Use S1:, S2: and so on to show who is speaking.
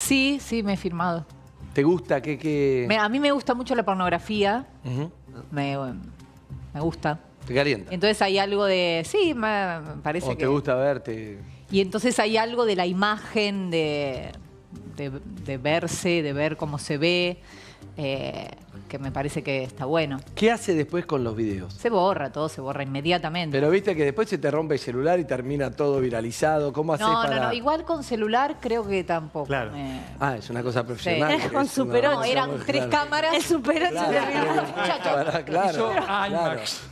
S1: Sí, sí, me he firmado.
S2: ¿Te gusta? ¿Qué, qué...
S1: a mí me gusta mucho la pornografía. Me, me gusta. ¿Te calienta? Entonces hay algo de. Sí, me, parece ¿O te gusta verte? Y entonces hay algo de la imagen de de, verse, de ver cómo se ve. Eh, que me parece que está bueno. ¿Qué hace después con los videos? Se borra, todo se borra inmediatamente. Pero viste que después se te rompe el
S2: celular y termina todo viralizado. ¿Cómo haces no, No, no,
S1: igual con celular creo que tampoco. Claro.
S2: Ah, es una cosa profesional. Con Superón, eran tres
S1: cámaras. El se terminó Claro, claro, claro,